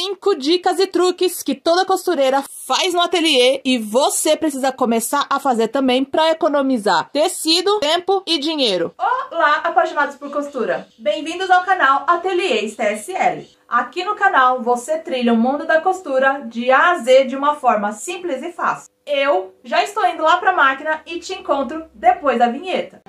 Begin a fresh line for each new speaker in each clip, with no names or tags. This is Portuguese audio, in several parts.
5 dicas e truques que toda costureira faz no ateliê e você precisa começar a fazer também para economizar tecido, tempo e dinheiro. Olá, apaixonados por costura! Bem-vindos ao canal Ateliês TSL. Aqui no canal você trilha o mundo da costura de A a Z de uma forma simples e fácil. Eu já estou indo lá para a máquina e te encontro depois da vinheta.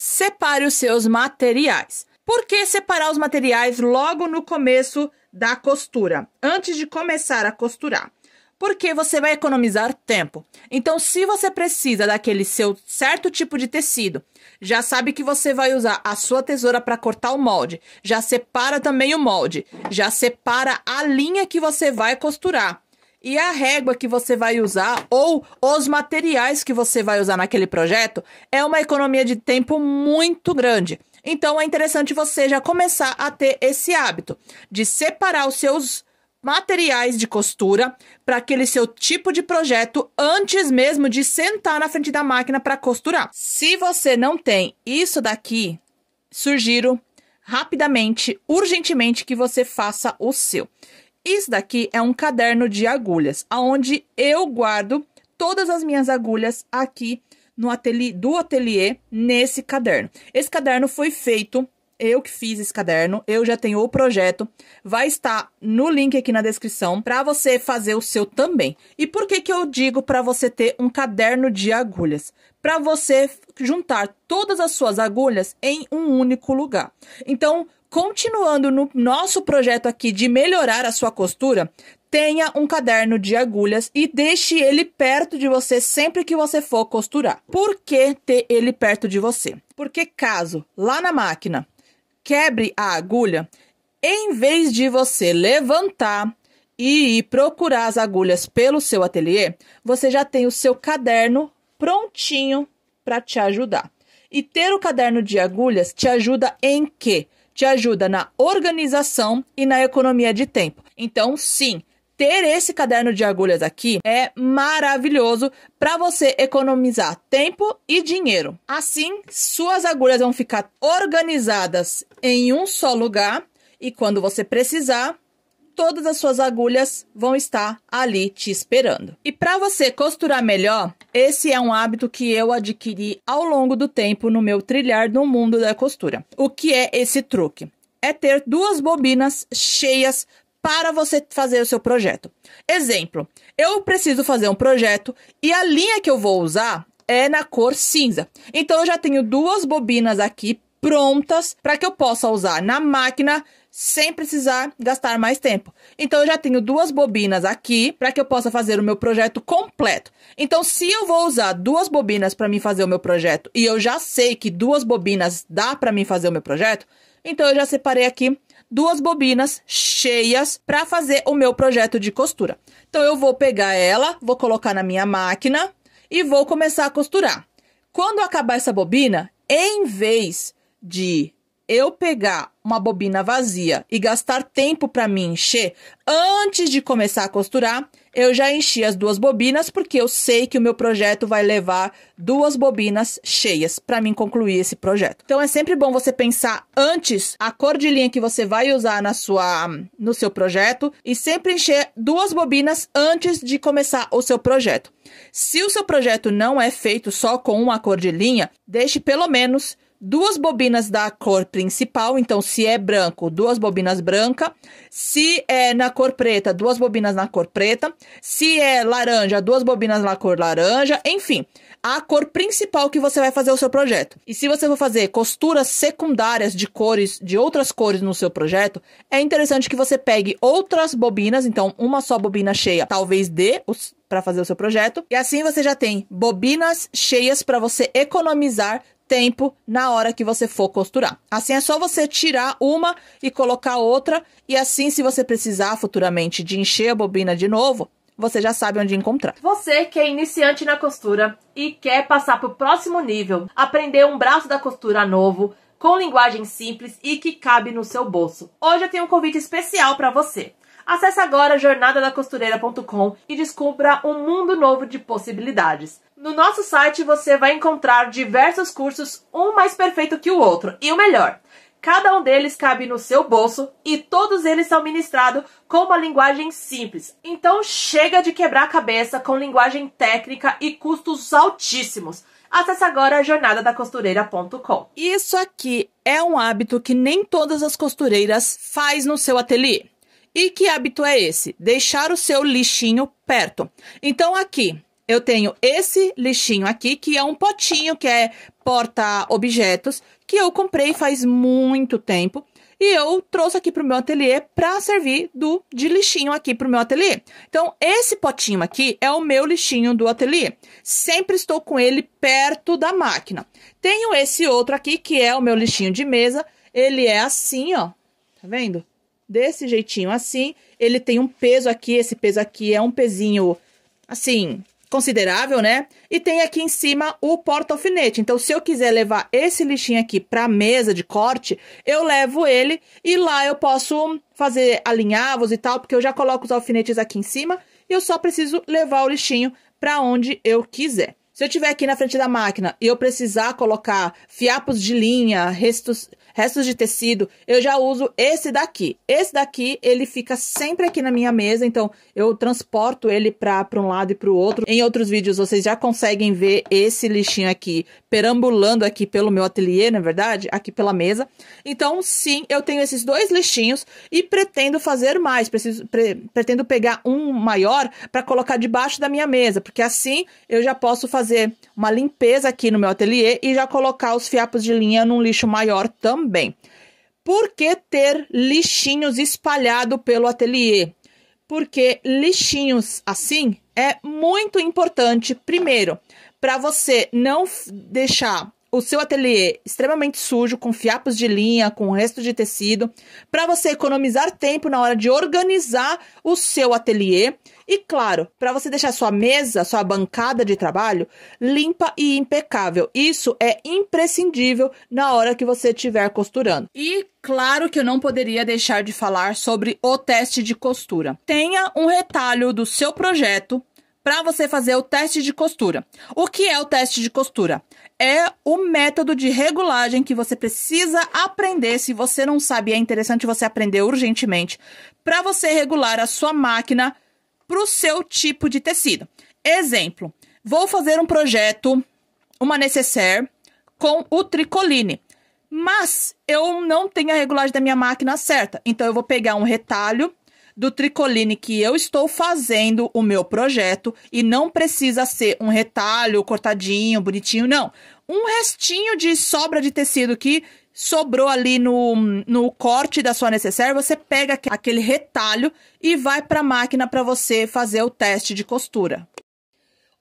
Separe os seus materiais. Por que separar os materiais logo no começo da costura, antes de começar a costurar? Porque você vai economizar tempo. Então, se você precisa daquele seu certo tipo de tecido, já sabe que você vai usar a sua tesoura para cortar o molde, já separa também o molde, já separa a linha que você vai costurar e a régua que você vai usar ou os materiais que você vai usar naquele projeto é uma economia de tempo muito grande. Então é interessante você já começar a ter esse hábito de separar os seus materiais de costura para aquele seu tipo de projeto antes mesmo de sentar na frente da máquina para costurar. Se você não tem isso daqui, sugiro rapidamente, urgentemente que você faça o seu. Isso daqui é um caderno de agulhas, aonde eu guardo todas as minhas agulhas aqui no ateliê, do ateliê nesse caderno. Esse caderno foi feito, eu que fiz esse caderno, eu já tenho o projeto, vai estar no link aqui na descrição para você fazer o seu também. E por que que eu digo para você ter um caderno de agulhas? Para você juntar todas as suas agulhas em um único lugar. Então, Continuando no nosso projeto aqui de melhorar a sua costura, tenha um caderno de agulhas e deixe ele perto de você sempre que você for costurar. Por que ter ele perto de você? Porque caso lá na máquina quebre a agulha, em vez de você levantar e ir procurar as agulhas pelo seu ateliê, você já tem o seu caderno prontinho para te ajudar. E ter o caderno de agulhas te ajuda em quê? te ajuda na organização e na economia de tempo. Então, sim, ter esse caderno de agulhas aqui é maravilhoso para você economizar tempo e dinheiro. Assim, suas agulhas vão ficar organizadas em um só lugar e quando você precisar, todas as suas agulhas vão estar ali te esperando. E para você costurar melhor, esse é um hábito que eu adquiri ao longo do tempo no meu trilhar no mundo da costura. O que é esse truque? É ter duas bobinas cheias para você fazer o seu projeto. Exemplo, eu preciso fazer um projeto e a linha que eu vou usar é na cor cinza. Então eu já tenho duas bobinas aqui prontas para que eu possa usar na máquina sem precisar gastar mais tempo. Então, eu já tenho duas bobinas aqui para que eu possa fazer o meu projeto completo. Então, se eu vou usar duas bobinas para mim fazer o meu projeto e eu já sei que duas bobinas dá para mim fazer o meu projeto, então eu já separei aqui duas bobinas cheias para fazer o meu projeto de costura. Então, eu vou pegar ela, vou colocar na minha máquina e vou começar a costurar. Quando acabar essa bobina, em vez de eu pegar uma bobina vazia e gastar tempo para me encher antes de começar a costurar, eu já enchi as duas bobinas porque eu sei que o meu projeto vai levar duas bobinas cheias para mim concluir esse projeto. Então é sempre bom você pensar antes a cor de linha que você vai usar na sua no seu projeto e sempre encher duas bobinas antes de começar o seu projeto. Se o seu projeto não é feito só com uma cor de linha, deixe pelo menos duas bobinas da cor principal, então se é branco, duas bobinas branca, se é na cor preta, duas bobinas na cor preta, se é laranja, duas bobinas na cor laranja, enfim, a cor principal que você vai fazer o seu projeto. E se você for fazer costuras secundárias de cores, de outras cores no seu projeto, é interessante que você pegue outras bobinas, então uma só bobina cheia, talvez dê para fazer o seu projeto. E assim você já tem bobinas cheias para você economizar tempo na hora que você for costurar. Assim é só você tirar uma e colocar outra, e assim, se você precisar futuramente de encher a bobina de novo, você já sabe onde encontrar. Você que é iniciante na costura e quer passar para o próximo nível, aprender um braço da costura novo, com linguagem simples e que cabe no seu bolso. Hoje eu tenho um convite especial para você. Acesse agora jornadadacostureira.com e descubra um mundo novo de possibilidades. No nosso site você vai encontrar diversos cursos, um mais perfeito que o outro, e o melhor. Cada um deles cabe no seu bolso e todos eles são ministrados com uma linguagem simples. Então chega de quebrar a cabeça com linguagem técnica e custos altíssimos. Acesse agora jornadadacostureira.com. Isso aqui é um hábito que nem todas as costureiras faz no seu ateliê. E que hábito é esse? Deixar o seu lixinho perto. Então aqui, eu tenho esse lixinho aqui, que é um potinho, que é porta-objetos, que eu comprei faz muito tempo. E eu trouxe aqui para o meu ateliê para servir do, de lixinho aqui para o meu ateliê. Então, esse potinho aqui é o meu lixinho do ateliê. Sempre estou com ele perto da máquina. Tenho esse outro aqui, que é o meu lixinho de mesa. Ele é assim, ó. Tá vendo? Desse jeitinho assim. Ele tem um peso aqui, esse peso aqui é um pezinho, assim, considerável, né? E tem aqui em cima o porta-alfinete. Então, se eu quiser levar esse lixinho aqui para a mesa de corte, eu levo ele e lá eu posso fazer alinhavos e tal, porque eu já coloco os alfinetes aqui em cima e eu só preciso levar o lixinho para onde eu quiser. Se eu tiver aqui na frente da máquina e eu precisar colocar fiapos de linha, restos, restos de tecido, eu já uso esse daqui. Esse daqui, ele fica sempre aqui na minha mesa, então eu transporto ele para um lado e para o outro. Em outros vídeos, vocês já conseguem ver esse lixinho aqui perambulando aqui pelo meu ateliê, na é verdade, aqui pela mesa. Então, sim, eu tenho esses dois lixinhos e pretendo fazer mais. Preciso, pre, pretendo pegar um maior para colocar debaixo da minha mesa, porque assim eu já posso fazer fazer uma limpeza aqui no meu ateliê e já colocar os fiapos de linha num lixo maior também. Por que ter lixinhos espalhado pelo ateliê? Porque lixinhos assim é muito importante, primeiro, para você não deixar o seu ateliê extremamente sujo, com fiapos de linha, com resto de tecido, para você economizar tempo na hora de organizar o seu ateliê e, claro, para você deixar sua mesa, sua bancada de trabalho limpa e impecável. Isso é imprescindível na hora que você estiver costurando. E claro que eu não poderia deixar de falar sobre o teste de costura. Tenha um retalho do seu projeto para você fazer o teste de costura. O que é o teste de costura? É o método de regulagem que você precisa aprender. Se você não sabe, é interessante você aprender urgentemente para você regular a sua máquina para o seu tipo de tecido. Exemplo: vou fazer um projeto, uma necessaire com o tricoline. Mas eu não tenho a regulagem da minha máquina certa. Então eu vou pegar um retalho do tricoline que eu estou fazendo o meu projeto e não precisa ser um retalho cortadinho, bonitinho, não. Um restinho de sobra de tecido que sobrou ali no, no corte da sua necessaire, você pega aquele retalho e vai para a máquina para você fazer o teste de costura.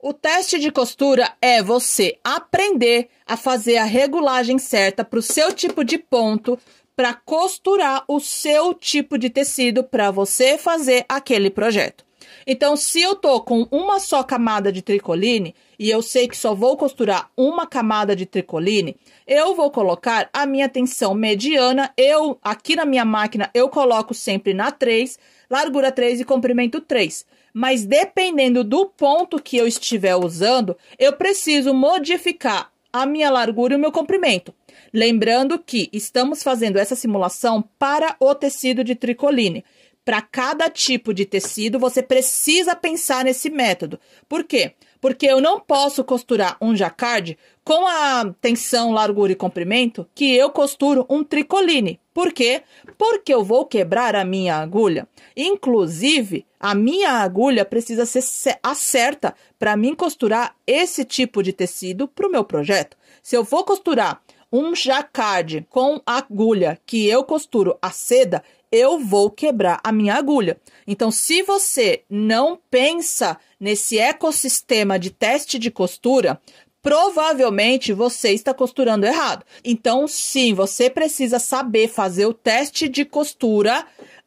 O teste de costura é você aprender a fazer a regulagem certa para o seu tipo de ponto, para costurar o seu tipo de tecido para você fazer aquele projeto. Então, se eu tô com uma só camada de tricoline e eu sei que só vou costurar uma camada de tricoline, eu vou colocar a minha tensão mediana. Eu aqui na minha máquina eu coloco sempre na 3, largura 3 e comprimento 3. Mas dependendo do ponto que eu estiver usando, eu preciso modificar a minha largura e o meu comprimento. Lembrando que estamos fazendo essa simulação para o tecido de tricoline. Para cada tipo de tecido, você precisa pensar nesse método. Por quê? Porque eu não posso costurar um jacarde com a tensão, largura e comprimento que eu costuro um tricoline. Por quê? Porque eu vou quebrar a minha agulha. Inclusive, a minha agulha precisa ser a certa para mim costurar esse tipo de tecido para o meu projeto. Se eu vou costurar um jacquard com agulha que eu costuro a seda, eu vou quebrar a minha agulha. Então, se você não pensa nesse ecossistema de teste de costura, provavelmente você está costurando errado. Então, sim, você precisa saber fazer o teste de costura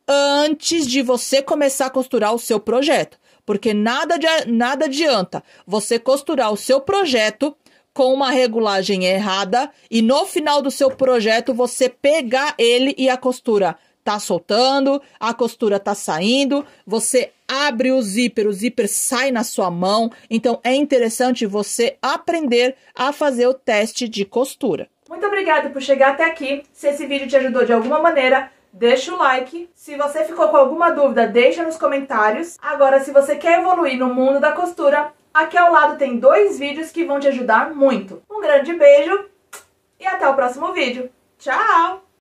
antes de você começar a costurar o seu projeto. Porque nada, de, nada adianta você costurar o seu projeto com uma regulagem errada e no final do seu projeto você pegar ele e a costura tá soltando, a costura tá saindo, você abre o zíper, o zíper sai na sua mão. Então é interessante você aprender a fazer o teste de costura. Muito obrigada por chegar até aqui. Se esse vídeo te ajudou de alguma maneira, deixa o like. Se você ficou com alguma dúvida, deixa nos comentários. Agora, se você quer evoluir no mundo da costura, aqui ao lado tem dois vídeos que vão te ajudar muito. Um grande beijo e até o próximo vídeo. Tchau!